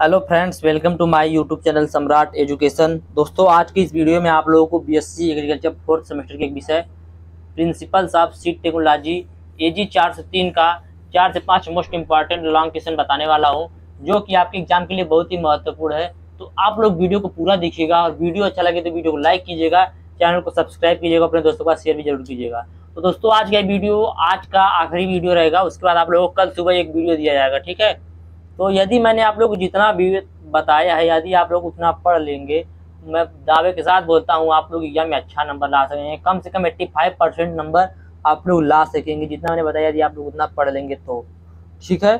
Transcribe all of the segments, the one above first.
hello friends welcome to my YouTube channel Samrat education दोस्तों आज की इस वीडियो में आप लोगों को बीएससी एग्रीकल्चर फोर्थ सेमेस्टर के एक विषय principles of seed technology AG तीन का चार से पाँच मोस्ट इंपॉर्टेंट लॉन्ग क्वेश्चन बताने वाला हूँ जो कि आपके एग्जाम के लिए बहुत ही महत्वपूर्ण है तो आप लोग वीडियो को पूरा देखिएगा और वीडियो अच्छा लगे तो वीडियो को लाइक कीजिएगा चैनल को सब्सक्राइब कीजिएगा अपने दोस्तों का शेयर भी जरूर कीजिएगा तो दोस्तों आज का वीडियो आज का आखिरी वीडियो रहेगा उसके बाद आप लोगों को कल सुबह एक वीडियो दिया जाएगा ठीक है तो यदि मैंने आप लोग जितना भी बताया है यदि आप लोग उतना पढ़ लेंगे मैं दावे के साथ बोलता हूँ आप लोग एग्जाम में अच्छा नंबर ला सकेंगे कम से कम एट्टी फाइव परसेंट नंबर आप लोग ला सकेंगे जितना मैंने बताया यदि आप लोग उतना पढ़ लेंगे तो ठीक है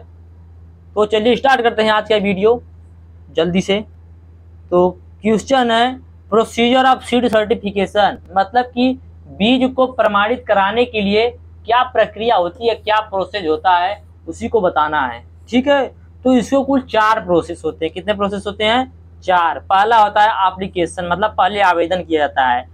तो चलिए स्टार्ट करते हैं आज का वीडियो जल्दी से तो क्वेश्चन है प्रोसीजर ऑफ सीड सर्टिफिकेशन मतलब कि बीज को प्रमाणित कराने के लिए क्या प्रक्रिया होती है क्या प्रोसेस होता है उसी को बताना है ठीक है तो इसको कुल चार प्रोसेस होते हैं कितने प्रोसेस होते हैं चार पहला होता है एप्लीकेशन मतलब पहले आवेदन किया जाता है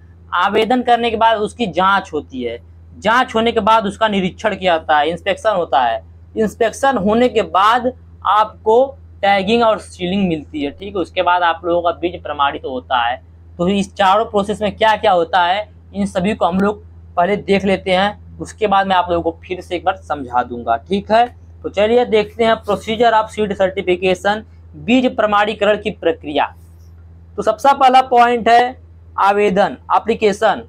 आवेदन करने के बाद उसकी जांच होती है जांच होने के बाद उसका निरीक्षण किया जाता है इंस्पेक्शन होता है इंस्पेक्शन होने के बाद आपको टैगिंग और सीलिंग मिलती है ठीक है उसके बाद आप लोगों का बीज प्रमाणित तो होता है तो इस चारों प्रोसेस में क्या क्या होता है इन सभी को हम लोग पहले देख लेते हैं उसके बाद मैं आप लोगों को फिर से एक बार समझा दूंगा ठीक है तो चलिए देखते हैं प्रोसीजर ऑफ सीड सर्टिफिकेशन बीज प्रमाणीकरण की प्रक्रिया तो सबसे पहला पॉइंट है आवेदन एप्लीकेशन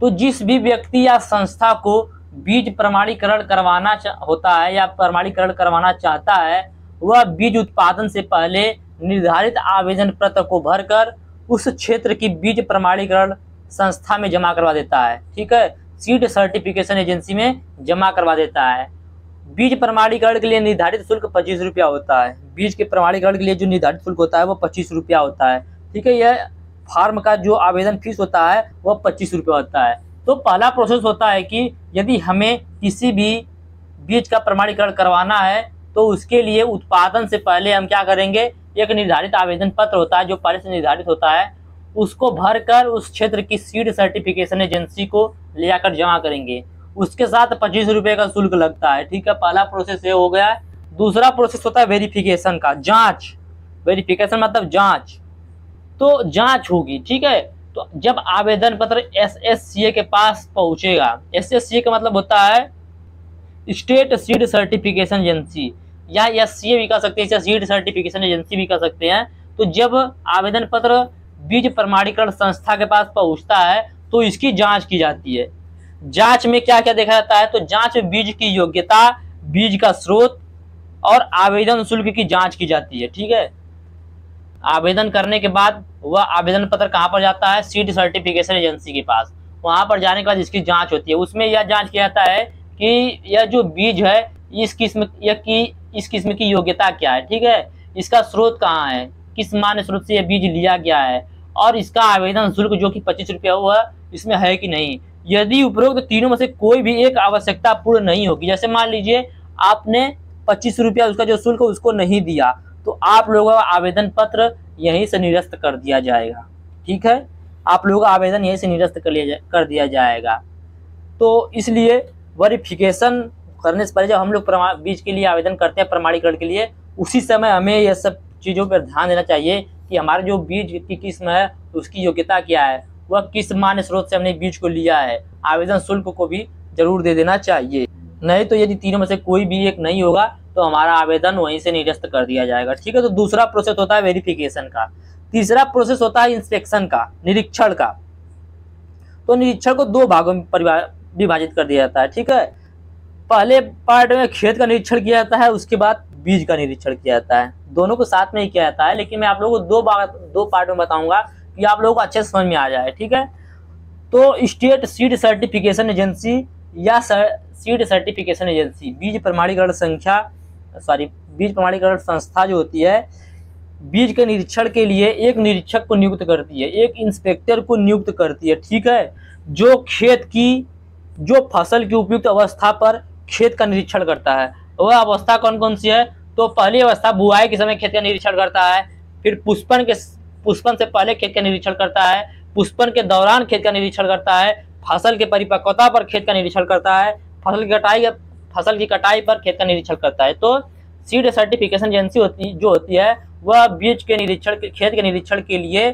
तो जिस भी व्यक्ति या संस्था को बीज प्रमाणीकरण करवाना होता है या प्रमाणीकरण करवाना चाहता है वह बीज उत्पादन से पहले निर्धारित आवेदन पत्र को भरकर उस क्षेत्र की बीज प्रमाणीकरण संस्था में जमा करवा देता है ठीक है सीड सर्टिफिकेशन एजेंसी में जमा करवा देता है बीज प्रमाणीकरण के लिए निर्धारित शुल्क पच्चीस रुपया होता है बीज के प्रमाणीकरण के लिए जो निर्धारित शुल्क होता है वो पच्चीस रुपया होता है ठीक है यह फार्म का जो आवेदन फीस होता है वह पच्चीस रुपया होता है तो पहला प्रोसेस होता है कि यदि हमें किसी भी बीज का प्रमाणीकरण करवाना है तो उसके लिए उत्पादन से पहले हम क्या करेंगे एक निर्धारित आवेदन पत्र होता है जो पहले से निर्धारित होता है उसको भरकर उस क्षेत्र की सीड सर्टिफिकेशन एजेंसी को ले जाकर जमा करेंगे उसके साथ पच्चीस रुपए का शुल्क लगता है ठीक है पहला प्रोसेस ये हो गया है दूसरा प्रोसेस होता है वेरिफिकेशन का जाँच वेरिफिकेशन मतलब जांच तो जांच होगी ठीक है तो जब आवेदन पत्र एस के पास पहुंचेगा एस का मतलब होता है स्टेट सीड सर्टिफिकेशन एजेंसी या एस सी भी कह सकते हैं या सीड सर्टिफिकेशन एजेंसी भी कह सकते हैं तो जब आवेदन पत्र बीज प्रमाणीकरण संस्था के पास पहुंचता है तो इसकी जांच की जाती है जांच में क्या क्या देखा जाता है तो जांच में बीज की योग्यता बीज का स्रोत और आवेदन शुल्क की जांच की जाती है ठीक है आवेदन करने के बाद वह आवेदन पत्र कहाँ पर जाता है सीट सर्टिफिकेशन एजेंसी के पास वहां पर जाने के बाद इसकी जांच होती है उसमें यह जांच किया जाता है कि यह जो बीज है इस किस्म यह की इस किस्म की योग्यता क्या है ठीक है इसका स्रोत कहाँ है किस मान्य स्रोत से यह बीज लिया गया है और इसका आवेदन शुल्क जो कि पच्चीस रुपया हुआ इसमें है कि नहीं यदि उपरोक्त तीनों में से कोई भी एक आवश्यकता पूर्ण नहीं होगी जैसे मान लीजिए आपने पच्चीस रुपया उसका जो शुल्क उसको नहीं दिया तो आप लोगों का आवेदन पत्र यहीं से निरस्त कर दिया जाएगा ठीक है आप लोगों का आवेदन यहीं से निरस्त कर लिया कर दिया जाएगा तो इसलिए वेरिफिकेशन करने से पहले जब हम लोग बीज के लिए आवेदन करते हैं प्रमाणीकरण के लिए उसी समय हमें यह सब चीज़ों पर ध्यान देना चाहिए कि हमारे जो बीज की किस्म है उसकी योग्यता क्या है वह किस मान्य स्रोत से हमने बीज को लिया है आवेदन शुल्क को भी जरूर दे देना चाहिए नहीं तो यदि तीनों में से कोई भी एक नहीं होगा तो हमारा आवेदन वहीं से निरस्त कर दिया जाएगा ठीक है तो दूसरा प्रोसेस होता है वेरिफिकेशन का तीसरा प्रोसेस होता है इंस्पेक्शन का निरीक्षण का तो निरीक्षण को दो भागों में विभाजित कर दिया जाता है ठीक है पहले पार्ट में खेत का निरीक्षण किया जाता है उसके बाद बीज का निरीक्षण किया जाता है दोनों को साथ में ही किया जाता है लेकिन मैं आप लोगों को दो बात दो पार्ट में बताऊंगा ये आप लोगों को अच्छे से समझ में आ जाए ठीक है तो स्टेट सीड सर्टिफिकेशन एजेंसी या सर, सीड सर्टिफिकेशन एजेंसी बीज प्रमाणीकरण संख्या सॉरी बीज प्रमाणीकरण संस्था जो होती है बीज के निरीक्षण के लिए एक निरीक्षक को नियुक्त करती है एक इंस्पेक्टर को नियुक्त करती है ठीक है जो खेत की जो फसल की उपयुक्त अवस्था पर खेत का निरीक्षण करता है वह अवस्था कौन कौन सी है तो पहली अवस्था बुआई के समय खेत का निरीक्षण करता है फिर पुष्पन के पुष्पन से पहले खेत का निरीक्षण करता है पुष्पन के दौरान खेत का निरीक्षण करता है फसल के परिपक्वता पर खेत का निरीक्षण करता है फसल की कटाई फसल की कटाई पर खेत का निरीक्षण करता है तो सीड सर्टिफिकेशन एजेंसी होती जो होती है वह बीज के निरीक्षण खेत के निरीक्षण के लिए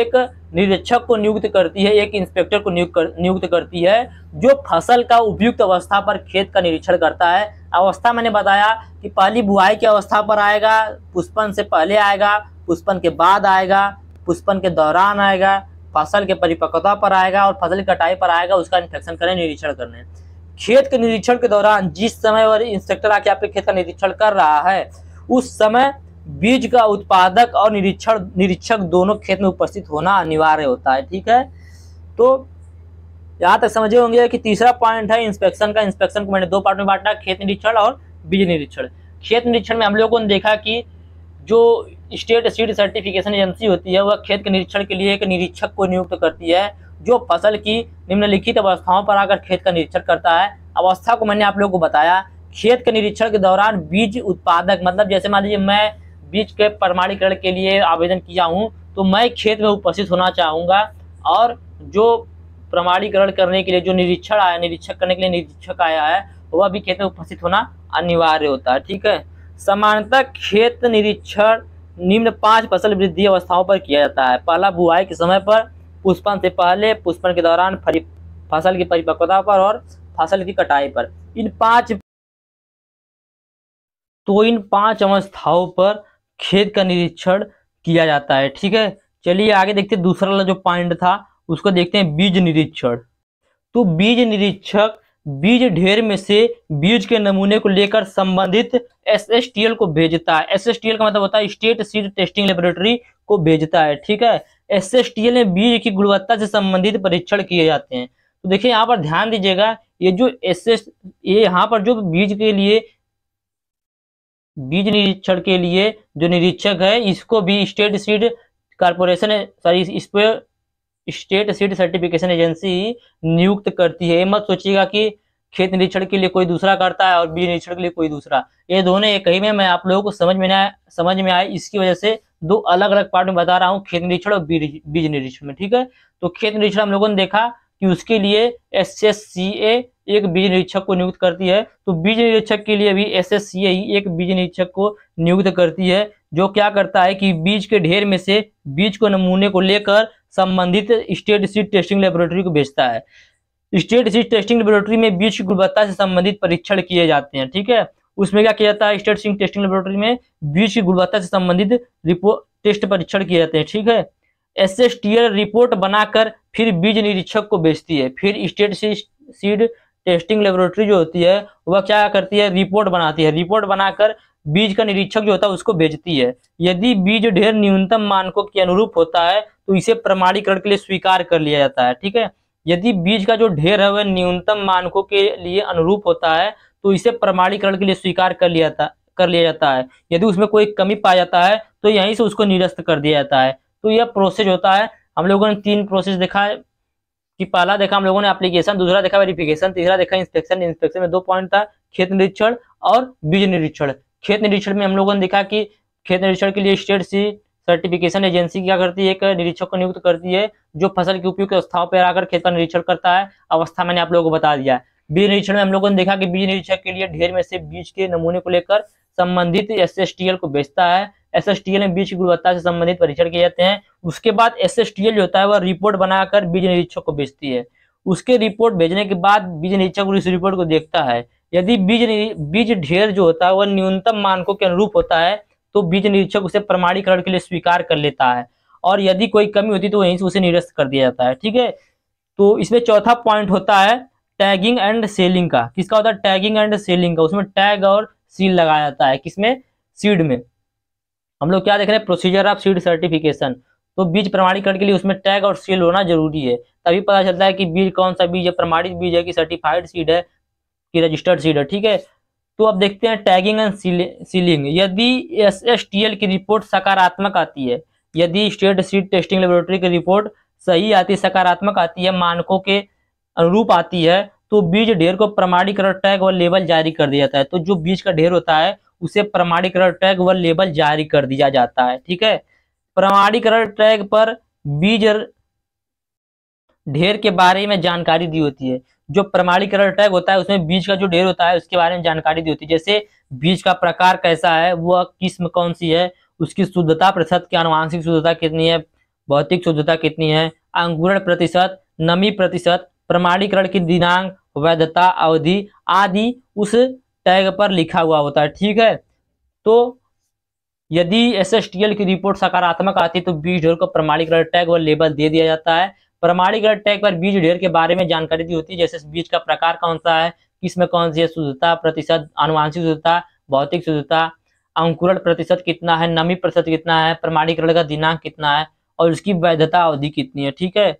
एक निरीक्षक को नियुक्त करती है एक इंस्पेक्टर को नियुक्त कर, नियुक्त करती है जो फसल का उपयुक्त अवस्था पर खेत का निरीक्षण करता है अवस्था मैंने बताया कि पहली बुआई की अवस्था पर आएगा पुष्पन से पहले आएगा पुष्पन के बाद आएगा पुष्पन के दौरान आएगा फसल के परिपक्वता पर आएगा और फसल की कटाई पर आएगा उसका इन्फेक्शन करें निरीक्षण करने खेत के निरीक्षण के दौरान जिस समय और इंस्पेक्टर आके आपके खेत का निरीक्षण कर रहा है उस समय बीज का उत्पादक और निरीक्षण निरीक्षक दोनों खेत में उपस्थित होना अनिवार्य होता है ठीक है तो यहाँ तक समझे होंगे कि तीसरा पॉइंट है इंस्पेक्शन का इंस्पेक्शन को मैंने दो पार्ट में बांटा खेत निरीक्षण और बीज निरीक्षण खेत निरीक्षण में हम लोगों ने देखा कि जो स्टेट सीड सर्टिफिकेशन एजेंसी होती है वह खेत के निरीक्षण के लिए एक निरीक्षक को नियुक्त करती है जो फसल की निम्नलिखित अवस्थाओं पर आकर खेत का निरीक्षण करता है अवस्था को मैंने आप लोगों को बताया खेत के निरीक्षण के दौरान बीज उत्पादक मतलब जैसे मान लीजिए मैं बीज के प्रमाणीकरण के लिए आवेदन किया हूँ तो मैं खेत में उपस्थित होना चाहूँगा और जो प्रमाणीकरण करने के लिए जो निरीक्षण आया निरीक्षक करने के लिए निरीक्षक आया है वह भी खेत में उपस्थित होना अनिवार्य होता है ठीक है समानता खेत निरीक्षण निम्न पांच फसल वृद्धि अवस्थाओं पर किया जाता है पहला बुआई के समय पर पुष्पन से पहले पुष्पन के दौरान फसल की परिपक्वता पर और फसल की कटाई पर इन पांच तो इन पांच अवस्थाओं पर खेत का निरीक्षण किया जाता है ठीक है चलिए आगे देखते हैं दूसरा जो पॉइंट था उसको देखते हैं बीज निरीक्षण तो बीज निरीक्षक बीज ढेर में से बीज के नमूने को लेकर संबंधित एसएसटीएल को भेजता है एसएसटीएल का मतलब होता है स्टेट सीड टेस्टिंग लेबोरेटरी को भेजता है ठीक है एसएसटीएल में बीज की गुणवत्ता से संबंधित परीक्षण किए जाते हैं तो देखिए यहाँ पर ध्यान दीजिएगा ये जो एस एस ये यहाँ पर जो बीज के लिए बीज निरीक्षण के लिए जो निरीक्षक है इसको भी स्टेट सीड कारपोरेशन सॉरी इस पर स्टेट सीड सर्टिफिकेशन एजेंसी नियुक्त करती है मत सोचिएगा कि खेत निरीक्षण के लिए कोई दूसरा करता है और बीज निरीक्षण के लिए कोई दूसरा ये दोनों एक ही में मैं आप लोगों को समझ में समझ में आए इसकी वजह से दो अलग अलग पार्ट में बता रहा हूँ खेत निरीक्षण और बीज निरीक्षण में ठीक है तो खेत निरीक्षण हम लोगों ने देखा कि उसके लिए एस एक बीज निरीक्षक को नियुक्त करती है तो बीज निरीक्षक के लिए भी एस एस ही एक बीज निरीक्षक को नियुक्त करती है जो क्या करता है कि बीज के ढेर में से बीज को नमूने को लेकर संबंधित स्टेट सीट टेस्टिंग लेबोरेटरी को भेजता है स्टेट सीट टेस्टिंग लेबोरेटरी में बीज की गुणवत्ता से संबंधित परीक्षण किए जाते हैं ठीक है उसमें क्या किया जाता है स्टेट सीट टेस्टिंग लेबोरेटरी में बीज की गुणवत्ता से संबंधित रिपोर्ट टेस्ट परीक्षण किए जाते हैं ठीक है S S T L report बनाकर फिर बीज निरीक्षक को बेचती है फिर स्टेट सीड टेस्टिंग लेबोरेटरी जो होती है वह क्या करती है रिपोर्ट बनाती है रिपोर्ट बनाकर बीज का निरीक्षक जो होता है उसको भेजती है यदि बीज ढेर न्यूनतम मानकों के अनुरूप होता है तो इसे प्रमाणीकरण के लिए स्वीकार कर लिया जाता है ठीक है यदि बीज का जो ढेर है वह न्यूनतम मानकों के लिए अनुरूप होता है तो इसे प्रमाणीकरण के लिए स्वीकार कर लिया जाता कर लिया जाता है यदि उसमें कोई कमी पाया जाता है तो यहीं से उसको निरस्त कर दिया जाता है तो यह प्रोसेस होता है हम लोगों ने तीन प्रोसेस देखा है कि पहला देखा हम लोगों ने एप्लीकेशन दूसरा देखा वेरिफिकेशन तीसरा देखा इंस्पेक्शन इंस्पेक्शन में दो पॉइंट था खेत निरीक्षण और बीज निरीक्षण खेत निरीक्षण में हम लोगों ने देखा कि खेत निरीक्षण के लिए स्टेट सी सर्टिफिकेशन एजेंसी क्या करती है एक निरीक्षक को नियुक्त करती है जो फसल की उपयुक्त अवस्थाओं पर आकर खेत का निरीक्षण करता है अवस्था मैंने आप लोगों को बता दिया बीज निरीक्षण में हम लोगों ने देखा कि बीज निरीक्षक के लिए ढेर में से बीज के नमूने को लेकर संबंधित एस को बेचता है एस में बीज की गुणवत्ता से संबंधित परीक्षण किए जाते हैं उसके बाद एस जो होता है वह रिपोर्ट बनाकर बीज निरीक्षक को बेचती है उसके रिपोर्ट भेजने के बाद बीज निरीक्षक उस रिपोर्ट को देखता है यदि बीज बीज ढेर जो होता है वह न्यूनतम मानकों के अनुरूप होता है तो बीज निरीक्षक उसे प्रमाणीकरण के लिए स्वीकार कर लेता है और यदि कोई कमी होती तो वहीं से उसे निरस्त कर दिया जाता है ठीक है तो इसमें चौथा पॉइंट होता है टैगिंग एंड सेलिंग का किसका होता है टैगिंग एंड सेलिंग का उसमें टैग और सील लगाया जाता है किसमें सीड में हम लोग क्या देख रहे हैं प्रोसीजर ऑफ सीड सर्टिफिकेशन तो बीज प्रमाणीकरण के लिए उसमें टैग और सील होना जरूरी है तभी पता चलता है कि बीज कौन सा बीज है प्रमाणित बीज है कि सर्टिफाइड सीड है की रजिस्टर्ड सीड है ठीक है तो अब देखते हैं टैगिंग एंड सीलिंग यदि एस एस टी एल की रिपोर्ट सकारात्मक आती है यदि स्टेट सीड टेस्टिंग लेबोरेटरी की रिपोर्ट सही आती है सकारात्मक आती है मानकों के अनुरूप आती है तो बीज ढेर को प्रमाणीकरण टैग व लेबल जारी कर दिया जाता है तो जो बीज का ढेर होता है उसे प्रमाणीकरण टैग व लेबल जारी कर दिया जाता है ठीक है प्रमाणीकरण टैग पर बीज ढेर के बारे में जानकारी दी होती है जो प्रमाणीकरण टैग होता है उसमें बीज का जो ढेर होता है उसके बारे में जानकारी दी होती है जैसे बीज का प्रकार कैसा है वह किस्म कौन सी है उसकी शुद्धता प्रतिशत की आनुवांशिक शुद्धता कितनी है भौतिक शुद्धता कितनी है अंकुरण प्रतिशत नमी प्रतिशत प्रमाणीकरण की दिनांक वैधता अवधि आदि उस टैग पर लिखा हुआ होता है ठीक है तो यदि एस की रिपोर्ट सकारात्मक आती है तो बीज ढेर को प्रमाणीकरण टैग व लेबल दे दिया जाता है प्रमाणीकरण टैग पर बीज ढेर के बारे में जानकारी दी होती है जैसे बीज का प्रकार कौन सा है किसमें कौन सी है शुद्धता प्रतिशत आनुवांशिक शुद्धता भौतिक शुद्धता अंकुरण प्रतिशत कितना है नमी प्रतिशत कितना है प्रमाणीकरण का दिनांक कितना है और उसकी वैधता अवधि कितनी है ठीक है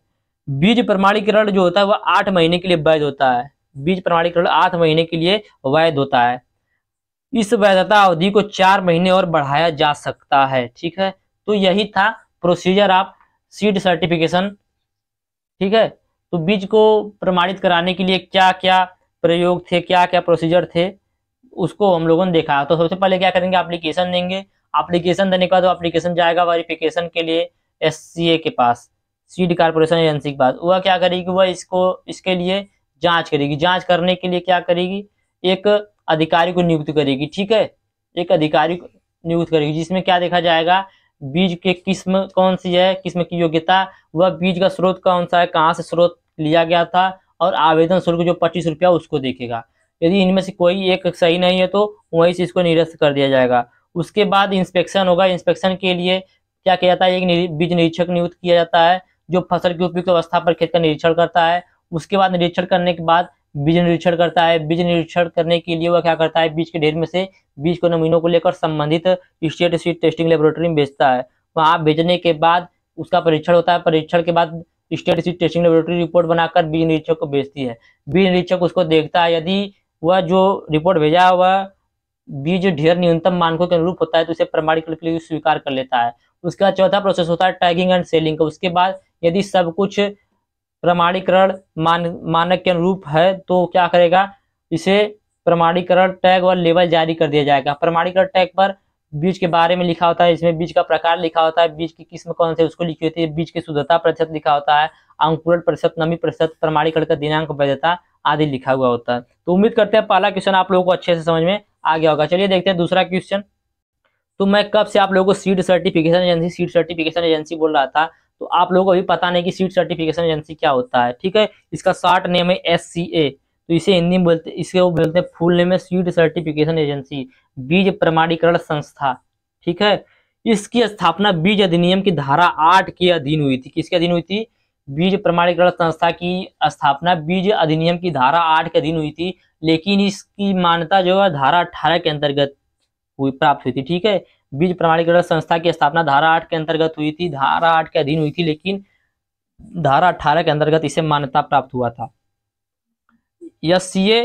बीज प्रमाणीकरण जो होता है वह आठ महीने के लिए वैध होता है बीज प्रमाणीकरण आठ महीने के लिए वैध होता है इस वैधता अवधि को चार महीने और बढ़ाया जा सकता है ठीक है तो यही था प्रोसीजर आप सीड सर्टिफिकेशन ठीक है तो बीज को प्रमाणित कराने के लिए क्या क्या प्रयोग थे क्या क्या प्रोसीजर थे उसको हम लोगों ने देखा तो सबसे पहले क्या करेंगे एप्लीकेशन देंगे एप्लीकेशन देने के बाद वो एप्लीकेशन जाएगा वेरिफिकेशन के लिए एस के पास सीड कारपोरेशन एजेंसी के पास वह क्या करेगी वह इसको इसके लिए जांच करेगी जांच करने के लिए क्या करेगी एक अधिकारी को नियुक्त करेगी ठीक है एक अधिकारी को नियुक्त करेगी जिसमें क्या देखा जाएगा बीज के किस्म कौन सी है किस्म की योग्यता वह बीज का स्रोत कौन सा है कहाँ से स्रोत लिया गया था और आवेदन शुल्क जो पच्चीस रुपया उसको देखेगा यदि इनमें से कोई एक सही नहीं है तो वहीं से इसको निरस्त कर दिया जाएगा उसके बाद इंस्पेक्शन होगा इंस्पेक्शन के लिए क्या किया जाता है एक बीज निरीक्षक नियुक्त किया जाता है जो फसल की उपयुक्त अवस्था पर खेत का निरीक्षण करता है उसके बाद निरीक्षण करने के बाद बीज निरीक्षण करता है बीज निरीक्षण करने के लिए वह क्या करता है बीज के ढेर में से बीज को नमूनों को लेकर संबंधित स्टेट सीड टेस्टिंग लेबोरेटरी में भेजता है वहाँ भेजने के बाद उसका परीक्षण होता है परीक्षण के बाद state seed testing laboratory report बनाकर बीज निरीक्षक को भेजती है बीज निरीक्षक उसको देखता है यदि वह जो रिपोर्ट भेजा है वह बीज ढेर न्यूनतम मानकों के अनुरूप होता है तो उसे प्रमाणीकरण के लिए स्वीकार कर लेता है उसका चौथा प्रोसेस होता है टैगिंग एंड सेलिंग का उसके बाद यदि सब कुछ प्रमाणीकरण मान मानक के अनुरूप है तो क्या करेगा इसे प्रमाणीकरण टैग और लेबल जारी कर दिया जाएगा प्रमाणीकरण टैग पर बीज के बारे में लिखा होता है इसमें बीज का प्रकार लिखा होता है बीज की किस्म कौन से उसको लिखी होती है बीज की शुद्धता प्रतिशत लिखा होता है अंकुरण प्रतिशत नमी प्रतिशत प्रमाणीकरण का दिनांक वैधता आदि लिखा हुआ होता है तो उम्मीद करते हैं पहला क्वेश्चन आप लोगों को अच्छे से समझ में आ गया होगा चलिए देखते हैं दूसरा क्वेश्चन तो मैं कब से आप लोगों को seed certification agency seed certification agency बोल रहा था तो आप लोगों को अभी पता नहीं कि सीट सर्टिफिकेशन एजेंसी क्या होता है ठीक है इसका शॉर्ट नेम है एस तो इसे हिंदी में बोलते इसे वो बोलते हैं फुल नेम है सीट सर्टिफिकेशन एजेंसी बीज प्रमाणीकरण संस्था ठीक है इसकी स्थापना बीज अधिनियम की धारा आठ के अधीन हुई थी किसके अधीन हुई थी बीज प्रमाणीकरण संस्था की स्थापना बीज अधिनियम की धारा आठ के अधीन हुई थी लेकिन इसकी मान्यता जो है धारा अठारह के अंतर्गत हुई प्राप्त हुई थी ठीक है बीज प्रमाणीकरण संस्था की स्थापना धारा आठ के अंतर्गत हुई थी धारा आठ के अधीन हुई थी लेकिन धारा अठारह के अंतर्गत इसे मान्यता प्राप्त हुआ था एस सी ए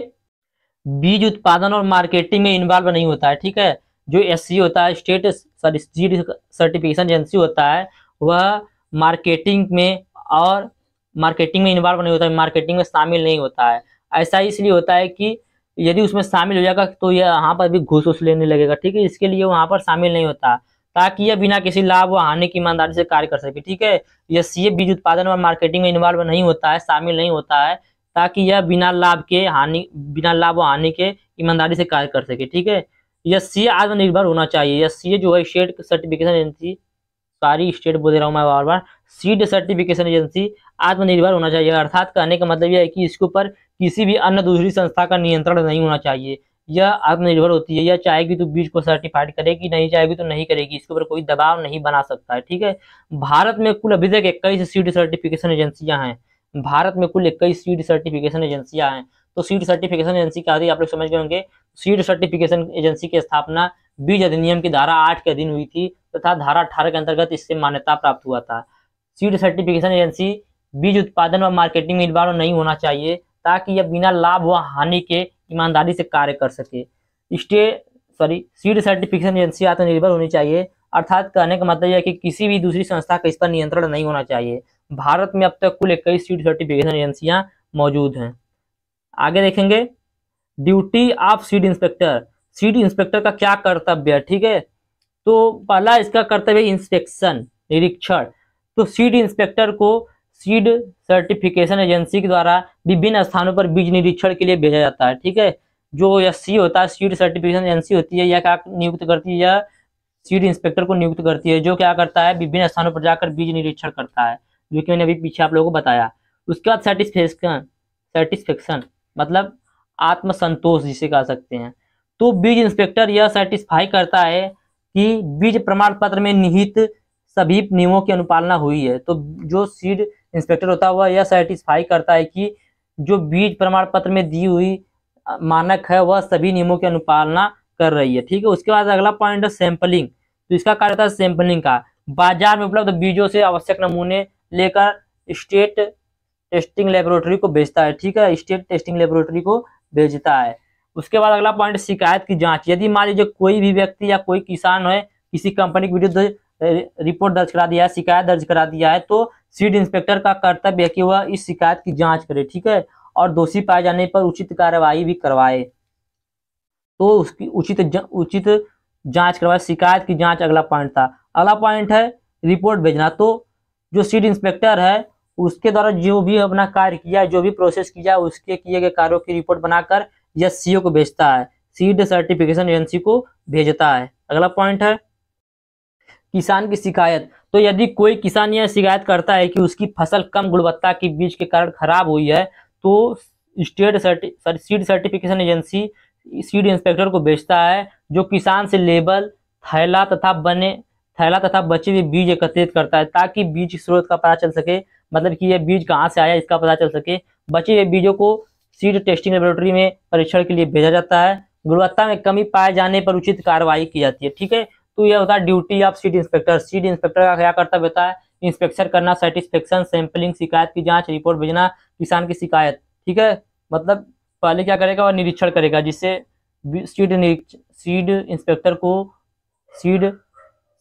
बीज उत्पादन और मार्केटिंग में इन्वॉल्व नहीं होता है ठीक है जो एस सी होता है स्टेट सर्टिफिकेशन एजेंसी होता है वह मार्केटिंग में और मार्केटिंग में इन्वॉल्व नहीं होता है मार्केटिंग में शामिल नहीं होता है ऐसा इसलिए होता है कि यदि उसमें शामिल हो जाएगा तो यह यहाँ पर भी घूस उस लेने लगेगा ठीक है इसके लिए वहाँ पर शामिल नहीं होता ताकि यह बिना किसी लाभ व हानि की ईमानदारी से कार्य कर सके ठीक है यह सीए बीज उत्पादन व मार्केटिंग में इन्वॉल्व नहीं होता है शामिल नहीं होता है ताकि यह बिना लाभ के हानि बिना लाभ व हानि के ईमानदारी से कार्य कर सके ठीक है यह सीए आत्मनिर्भर होना चाहिए यह सीए जो है state certification agency sorry state बोल रहा हूँ मैं बार बार सीड सर्टिफिकेशन एजेंसी आत्मनिर्भर होना चाहिए अर्थात कहने का मतलब यह है कि इसके ऊपर किसी भी अन्य दूसरी संस्था का नियंत्रण नहीं होना चाहिए यह आत्मनिर्भर होती है या चाहेगी तो बीज को सर्टिफाइड करेगी नहीं चाहेगी तो नहीं करेगी इसके ऊपर कोई दबाव नहीं बना सकता है ठीक है भारत में कुल अभी तक इक्कीस सीड सर्टिफिकेशन एजेंसियां हैं भारत में कुल इक्कीस सीड सर्टिफिकेशन एजेंसियां हैं तो सीड सर्टिफिकेशन एजेंसी क्या होती है आप लोग समझ गए होंगे सीड सर्टिफिकेशन एजेंसी की स्थापना बीज अधिनियम की धारा आठ के अधीन हुई थी तथा धारा अठारह के अंतर्गत इससे मान्यता प्राप्त हुआ था सीड सर्टिफिकेशन एजेंसी बीज उत्पादन व मार्केटिंग में निर्भर नहीं होना चाहिए ताकि यह बिना लाभ व हानि के ईमानदारी से कार्य कर सके state sorry seed certification agency आत्मनिर्भर होनी चाहिए अर्थात कहने का मतलब यह है कि किसी भी दूसरी संस्था का इस पर नियंत्रण नहीं होना चाहिए भारत में अब तक कुल इक्कीस सीड सर्टिफिकेशन एजेंसियां मौजूद हैं आगे देखेंगे duty of seed inspector seed inspector का क्या कर्तव्य है ठीक है तो पहला इसका कर्तव्य इंस्पेक्शन निरीक्षण तो सीड इंस्पेक्टर को सीड सर्टिफिकेशन एजेंसी के द्वारा विभिन्न स्थानों पर बीज निरीक्षण के लिए भेजा जाता है ठीक है जो यह सी होता है सीड सर्टिफिकेशन एजेंसी होती है यह क्या नियुक्त करती है यह सीड इंस्पेक्टर को नियुक्त करती है जो क्या करता है विभिन्न स्थानों पर जाकर बीज निरीक्षण करता है जो कि मैंने अभी पीछे आप लोगों को बताया उसके बाद सेटिस्फेक्शन सेटिस्फेक्शन मतलब आत्मसंतोष जिसे कह सकते हैं तो बीज इंस्पेक्टर यह सर्टिस्फाई करता है कि बीज प्रमाण पत्र में निहित सभी नियमों की अनुपालना हुई है तो जो सीड इंस्पेक्टर होता है वह यह सेटिस्फाई करता है कि जो बीज प्रमाण पत्र में दी हुई मानक है वह सभी नियमों की अनुपालना कर रही है ठीक है उसके बाद अगला पॉइंट है सैंपलिंग तो इसका कार्य होता है सैंपलिंग का बाजार में उपलब्ध बीजों से आवश्यक नमूने लेकर स्टेट टेस्टिंग लेबोरेटरी को भेजता है ठीक है स्टेट टेस्टिंग लेबोरेटरी को भेजता है उसके बाद अगला पॉइंट शिकायत की जांच यदि मान लीजिए कोई भी व्यक्ति या कोई किसान है किसी कंपनी के विरुद्ध रिपोर्ट दर्ज करा दिया है शिकायत दर्ज करा दिया है तो सीड इंस्पेक्टर का कर्तव्य है कि वह इस शिकायत की जांच करे ठीक है और दोषी पाए जाने पर उचित कार्रवाई भी करवाए तो उसकी उचित उचित जाँच करवाए शिकायत की जाँच अगला पॉइंट था अगला पॉइंट है रिपोर्ट भेजना तो जो सीड इंस्पेक्टर है उसके द्वारा जो भी अपना कार्य किया जो भी प्रोसेस किया उसके किए गए कार्यों की रिपोर्ट बनाकर यह सीओ को भेजता है सीड सर्टिफिकेशन एजेंसी को भेजता है अगला पॉइंट है किसान की शिकायत तो यदि कोई किसान यह शिकायत करता है कि उसकी फसल कम गुणवत्ता की बीज के कारण खराब हुई है तो स्टेट सर्टि seed certification agency seed inspector को भेजता है जो किसान से लेबल थैला तथा बने थैला तथा बचे हुए बीज एकत्रित करता है ताकि बीज स्रोत का पता चल सके मतलब कि यह बीज कहाँ से आया इसका पता चल सके बचे हुए बीजों को सीड टेस्टिंग लेबोरेटरी में परीक्षण के लिए भेजा जाता है गुणवत्ता में कमी पाए जाने पर उचित कार्रवाई की जाती है ठीक है तो यह होता है duty of seed inspector seed inspector का क्या कर्तव्य होता है इंस्पेक्शन करना सेटिस्फेक्शन सैंपलिंग शिकायत की जांच रिपोर्ट भेजना किसान की शिकायत ठीक है मतलब पहले क्या करेगा वह निरीक्षण करेगा जिससे सीड सीड इंस्पेक्टर को सीड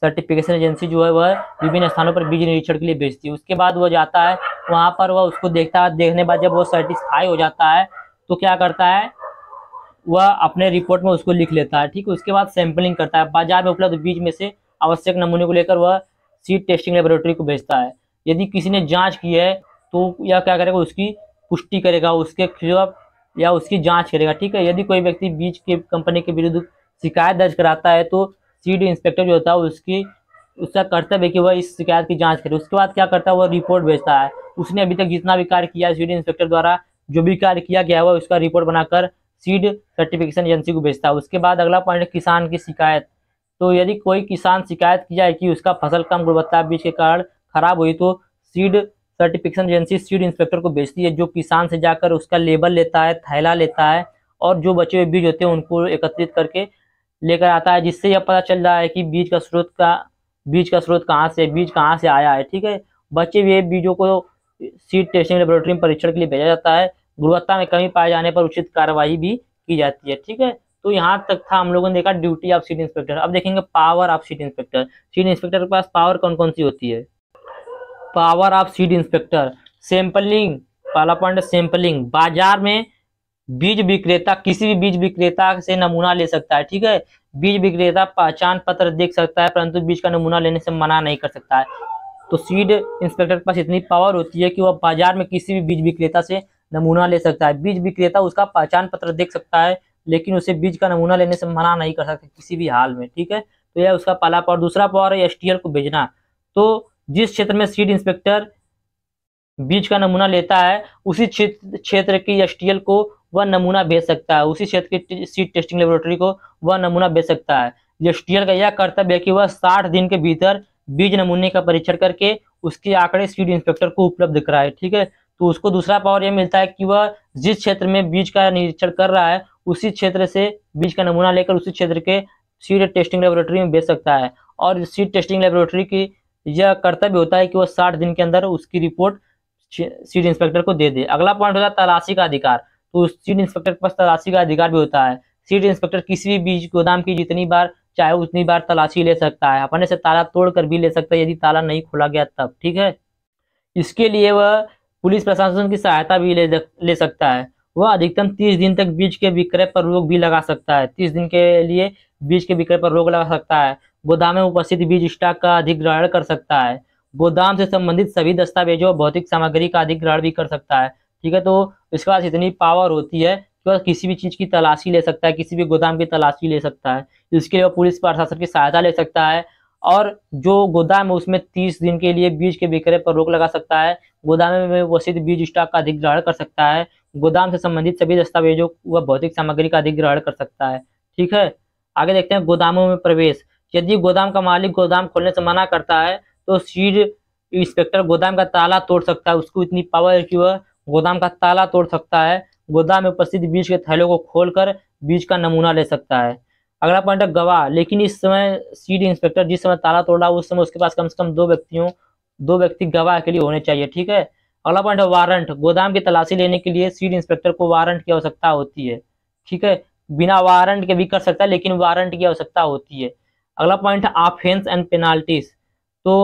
सर्टिफिकेशन एजेंसी जो है वह विभिन्न स्थानों पर बीज निरीक्षण के लिए भेजती है उसके बाद वह जाता है वहाँ पर वह उसको देखता है देखने बाद जब वो सर्टिस्फाई हो जाता है तो क्या करता है वह अपने रिपोर्ट में उसको लिख लेता है ठीक है उसके बाद सैंपलिंग करता है बाजार में उपलब्ध बीज में से आवश्यक नमूने को लेकर वह सीड टेस्टिंग लेबोरेटरी को भेजता है यदि किसी ने जाँच की है तो यह क्या करेगा उसकी पुष्टि करेगा उसके खिलाफ या उसकी जाँच करेगा ठीक है यदि कोई व्यक्ति बीज के कंपनी के विरुद्ध शिकायत दर्ज कराता है तो सी इंस्पेक्टर जो होता है उसकी उसका कर्तव्य कि वह इस शिकायत की जांच करे उसके बाद क्या करता है वह रिपोर्ट भेजता है उसने अभी तक जितना भी कार्य किया सी इंस्पेक्टर द्वारा जो भी कार्य किया गया है उसका रिपोर्ट बनाकर सीड सर्टिफिकेशन एजेंसी को भेजता है उसके बाद अगला पॉइंट है किसान की शिकायत तो यदि कोई किसान शिकायत किया है कि उसका फसल कम गुणवत्ता बीज के कारण खराब हुई तो seed certification agency seed inspector को भेजती है जो किसान से जाकर उसका लेबल लेता है थैला लेता है और जो बचे हुए बीज होते हैं उनको एकत्रित करके लेकर आता है जिससे यह पता चल रहा है कि बीज का स्रोत का बीज का स्रोत कहाँ से बीज कहाँ से आया है ठीक है बच्चे हुए बीजों को सीड टेस्टिंग लेबोरेटरी में परीक्षण के लिए भेजा जाता है गुणवत्ता में कमी पाए जाने पर उचित कार्रवाई भी की जाती है ठीक है तो यहाँ तक था हम लोगों ने देखा ड्यूटी ऑफ सीट इंस्पेक्टर अब देखेंगे power of seed inspector seed inspector के पास पावर कौन कौन सी होती है power of seed inspector sampling पहला पॉइंट सैंपलिंग बाजार में बीज विक्रेता किसी भी बीज विक्रेता से नमूना ले सकता है ठीक है बीज विक्रेता पहचान पत्र देख सकता है परंतु बीज का नमूना लेने से मना नहीं कर सकता है तो सीड इंस्पेक्टर के पास इतनी पावर होती है कि वह बाजार में किसी भी बीज विक्रेता से नमूना ले सकता है बीज विक्रेता उसका पहचान पत्र देख सकता है लेकिन उसे बीज का नमूना लेने से मना नहीं कर सकता किसी भी हाल में ठीक है तो यह उसका पहला पावर दूसरा पावर है एस को भेजना तो जिस क्षेत्र में सीड इंस्पेक्टर बीज का नमूना लेता है उसी क्षेत्र क्षेत्र की एस को वह नमूना भेज सकता है उसी क्षेत्र की सीट टेस्टिंग लेबोरेटरी को वह नमूना भेज सकता है रजिस्ट्रियर का यह कर्तव्य है कि वह साठ दिन के भीतर बीज नमूने का परीक्षण करके उसके आंकड़े सीड इंस्पेक्टर को उपलब्ध कराए ठीक है तो उसको दूसरा पावर यह मिलता है कि वह जिस क्षेत्र में बीज का निरीक्षण कर रहा है उसी क्षेत्र से बीज का नमूना लेकर उसी क्षेत्र के सीड टेस्टिंग लेबोरेटरी में बेच सकता है और सीड टेस्टिंग लेबोरेटरी की यह कर्तव्य होता है कि वह साठ दिन के अंदर उसकी रिपोर्ट सीड इंस्पेक्टर को दे दे अगला पॉइंट होता है तलाशी का अधिकार तो सीट इंस्पेक्टर के पास तलाशी का अधिकार भी होता है सीट इंस्पेक्टर किसी भी बीज गोदाम की जितनी बार चाहे उतनी बार तलाशी ले सकता है अपने से ताला तोड़कर भी ले सकता है यदि ताला नहीं खोला गया तब ठीक है इसके लिए वह पुलिस प्रशासन की सहायता भी ले ले सकता है वह अधिकतम तीस दिन तक बीज के विक्रय पर रोक भी लगा सकता है तीस दिन के लिए बीज के विक्रय पर रोक लगा सकता है गोदाम में उपस्थित बीज स्टॉक का अधिग्रहण कर सकता है गोदाम से संबंधित सभी दस्तावेजों और भौतिक सामग्री का अधिग्रहण भी कर सकता है ठीक है तो इसके पास इतनी पावर होती है कि वह किसी भी चीज़ की तलाशी ले सकता है किसी भी गोदाम की तलाशी ले सकता है इसके लिए पुलिस प्रशासन की सहायता ले सकता है और जो गोदाम है उसमें तीस दिन के लिए बीज के विक्रय पर रोक लगा सकता है गोदाम में उपस्थित बीज स्टॉक का अधिग्रहण कर सकता है गोदाम से संबंधित सभी दस्तावेजों व भौतिक सामग्री का अधिग्रहण कर सकता है ठीक है आगे देखते हैं गोदामों में प्रवेश यदि गोदाम का मालिक गोदाम खोलने से मना करता है तो सीड इंस्पेक्टर गोदाम का ताला तोड़ सकता है उसको इतनी पावर है कि वह गोदाम का ताला तोड़ सकता है गोदाम में उपस्थित बीज के थैलों को खोलकर बीज का नमूना ले सकता है अगला पॉइंट है गवाह लेकिन इस समय सीडी इंस्पेक्टर जिस समय ताला तोड़ रहा है उस समय उसके पास कम से कम दो व्यक्तियों दो व्यक्ति गवाह के लिए होने चाहिए ठीक है अगला पॉइंट है वारंट गोदाम की तलाशी लेने के लिए सीड इंस्पेक्टर को वारंट की आवश्यकता होती है ठीक है बिना वारंट के भी कर सकता है लेकिन वारंट की आवश्यकता होती है अगला पॉइंट है ऑफेंस एंड पेनाल्टीज तो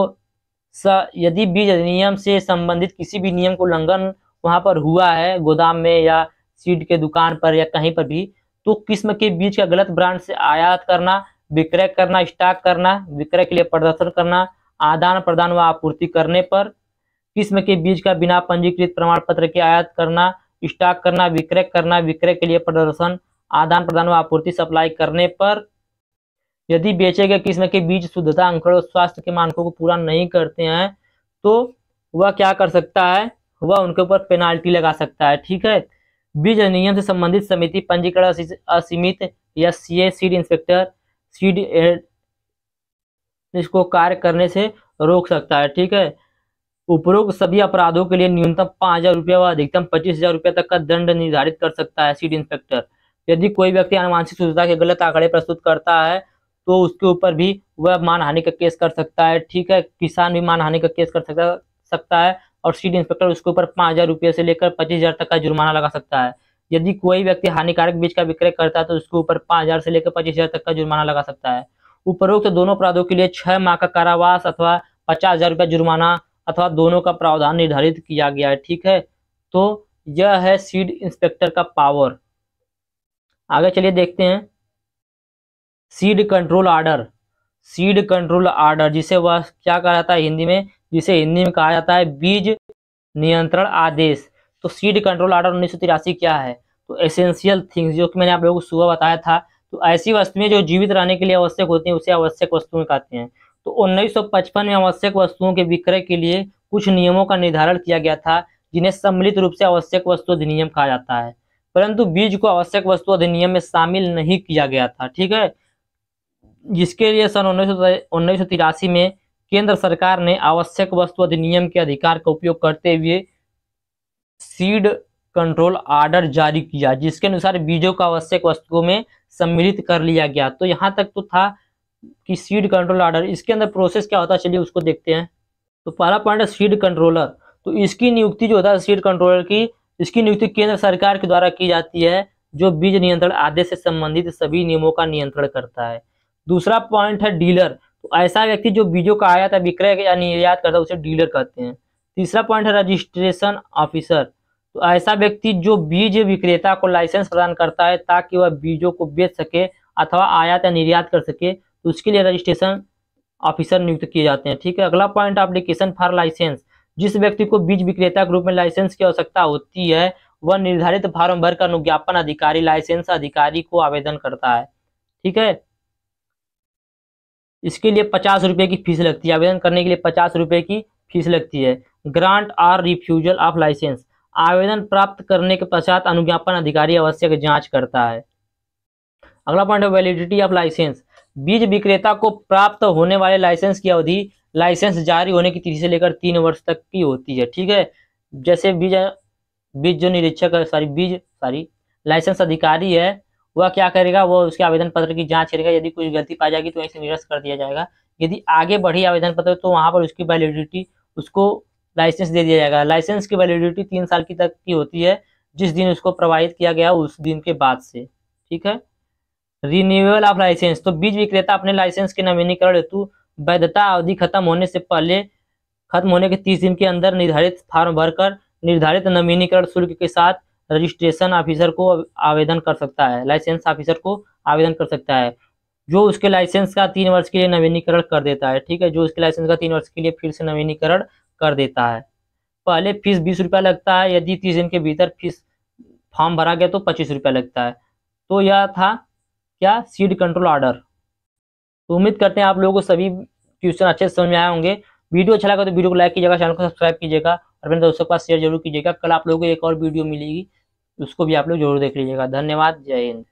यदि बीज अधिनियम से संबंधित किसी भी नियम को उल्लंघन वहाँ पर हुआ है गोदाम में या सीड के दुकान पर या कहीं पर भी तो किस्म के बीज का गलत ब्रांड से आयात करना विक्रय करना स्टॉक करना विक्रय के लिए प्रदर्शन करना आदान प्रदान व आपूर्ति करने पर किस्म के बीज का बिना पंजीकृत प्रमाण पत्र के आयात करना स्टॉक करना विक्रय करना विक्रय के लिए प्रदर्शन आदान प्रदान व आपूर्ति सप्लाई करने पर यदि बेचे गए किस्म के बीज शुद्धता अंकड़ों स्वास्थ्य के मानकों को पूरा नहीं करते हैं तो वह क्या कर सकता है वह उनके ऊपर पेनाल्टी लगा सकता है ठीक है बीज अधिनियम से संबंधित समिति पंजीकरण असीमित या सीए सीड इंस्पेक्टर सीड इसको कार्य करने से रोक सकता है ठीक है उपरोक्त सभी अपराधों के लिए न्यूनतम पाँच हजार रुपया व अधिकतम पच्चीस हजार रुपये तक का दंड निर्धारित कर सकता है सीड इंस्पेक्टर यदि कोई व्यक्ति अनुवांशिक शुद्धता के गलत आंकड़े प्रस्तुत करता है तो उसके ऊपर भी वह मानहानि का केस कर सकता है ठीक है किसान भी मानहानि का केस कर सकता सकता है और सीट इंस्पेक्टर उसके ऊपर पाँच हजार रुपये से लेकर पच्चीस हजार तक का जुर्माना लगा सकता है यदि कोई व्यक्ति हानिकारक बीज का विक्रय करता है तो उसके ऊपर पाँच हजार से लेकर पच्चीस हजार तक का जुर्माना लगा सकता है उपरोक्त तो दोनों अपराधों के लिए छह माह का कारावास अथवा पचास हजार रुपया जुर्माना अथवा दोनों का प्रावधान निर्धारित किया गया है ठीक है तो यह है सीड इंस्पेक्टर का पावर आगे चलिए देखते हैं seed control order seed control order जिसे वह क्या कहा जाता है हिंदी में जिसे हिंदी में कहा जाता है बीज नियंत्रण आदेश तो सीड कंट्रोल आर्डर उन्नीस क्या है तो एसेंशियल थिंग्स जो कि मैंने आप लोगों को सुबह बताया था तो ऐसी वस्तुएं जो जीवित रहने के लिए आवश्यक होती हैं उसे आवश्यक वस्तुएं कहते हैं तो 1955 में आवश्यक वस्तुओं के विक्रय के लिए कुछ नियमों का निर्धारण किया गया था जिन्हें सम्मिलित रूप से आवश्यक वस्तु अधिनियम कहा जाता है परंतु बीज को आवश्यक वस्तु अधिनियम में शामिल नहीं किया गया था ठीक है जिसके लिए सन उन्नीस में केंद्र सरकार ने आवश्यक वस्तु अधिनियम के अधिकार का उपयोग करते हुए सीड कंट्रोल ऑर्डर जारी किया जिसके अनुसार बीजों को आवश्यक वस्तुओं में सम्मिलित कर लिया गया तो यहाँ तक तो था कि सीड कंट्रोल ऑर्डर इसके अंदर प्रोसेस क्या होता है चलिए उसको देखते हैं तो पहला पॉइंट है सीड कंट्रोलर तो इसकी नियुक्ति जो होता है सीड कंट्रोलर की इसकी नियुक्ति केंद्र सरकार के द्वारा की जाती है जो बीज नियंत्रण आदेश से संबंधित सभी नियमों का नियंत्रण करता है दूसरा पॉइंट है डीलर तो ऐसा व्यक्ति जो बीजों का आयात या विक्रय या निर्यात करता है उसे डीलर कहते हैं तीसरा पॉइंट है रजिस्ट्रेशन ऑफिसर तो ऐसा व्यक्ति जो बीज विक्रेता को लाइसेंस प्रदान करता है ताकि वह बीजों को बेच सके अथवा आयात या निर्यात कर सके तो उसके लिए रजिस्ट्रेशन ऑफिसर नियुक्त किए जाते हैं ठीक है अगला पॉइंट एप्लीकेशन फॉर लाइसेंस जिस व्यक्ति को बीज विक्रेता के रूप में लाइसेंस की आवश्यकता होती है वह निर्धारित फॉर्म भरकर अनुज्ञापन अधिकारी लाइसेंस अधिकारी को आवेदन करता है ठीक है इसके लिए पचास रुपये की फीस लगती है आवेदन करने के लिए पचास रुपये की फीस लगती है ग्रांट और रिफ्यूजल ऑफ लाइसेंस आवेदन प्राप्त करने के पश्चात अनुज्ञापन अधिकारी आवश्यक जांच करता है अगला पॉइंट है वैलिडिटी ऑफ लाइसेंस बीज विक्रेता को प्राप्त होने वाले लाइसेंस की अवधि लाइसेंस जारी होने की तिथि से लेकर तीन वर्ष तक की होती है ठीक है जैसे बीज बीज जो निरीक्षक है सॉरी बीज सॉरी लाइसेंस अधिकारी है वह क्या करेगा वो उसके आवेदन पत्र की जांच करेगा यदि कुछ गलती पाई जाएगी तो वहीं निरस्त कर दिया जाएगा यदि आगे बढ़ी आवेदन पत्र तो वहाँ पर उसकी वैलिडिटी उसको लाइसेंस दे दिया जाएगा लाइसेंस की वैलिडिटी तीन साल की तक की होती है जिस दिन उसको प्रवाहित किया गया उस दिन के बाद से ठीक है रिन्यूअल ऑफ लाइसेंस तो बीज विक्रेता अपने लाइसेंस के नवीनीकरण हेतु वैधता अवधि खत्म होने से पहले खत्म होने के तीस दिन के अंदर निर्धारित फॉर्म भरकर निर्धारित नवीनीकरण शुल्क के साथ रजिस्ट्रेशन ऑफिसर को आवेदन कर सकता है लाइसेंस ऑफिसर को आवेदन कर सकता है जो उसके लाइसेंस का तीन वर्ष के लिए नवीनीकरण कर देता है ठीक है जो उसके लाइसेंस का तीन वर्ष के लिए फिर से नवीनीकरण कर देता है पहले फीस बीस रुपया लगता है यदि तीस दिन के भीतर फीस फॉर्म भरा गया तो पच्चीस रुपया लगता है तो यह था क्या सीड कंट्रोल ऑर्डर तो उम्मीद करते हैं आप लोगों को सभी क्वेश्चन अच्छे से समझ में आए होंगे वीडियो अच्छा लगा तो वीडियो को लाइक कीजिएगा चैनल को सब्सक्राइब कीजिएगा और अपने दोस्तों के पास शेयर जरूर कीजिएगा कल आप लोगों को एक और वीडियो मिलेगी उसको भी आप लोग जरूर देख लीजिएगा धन्यवाद जय हिंद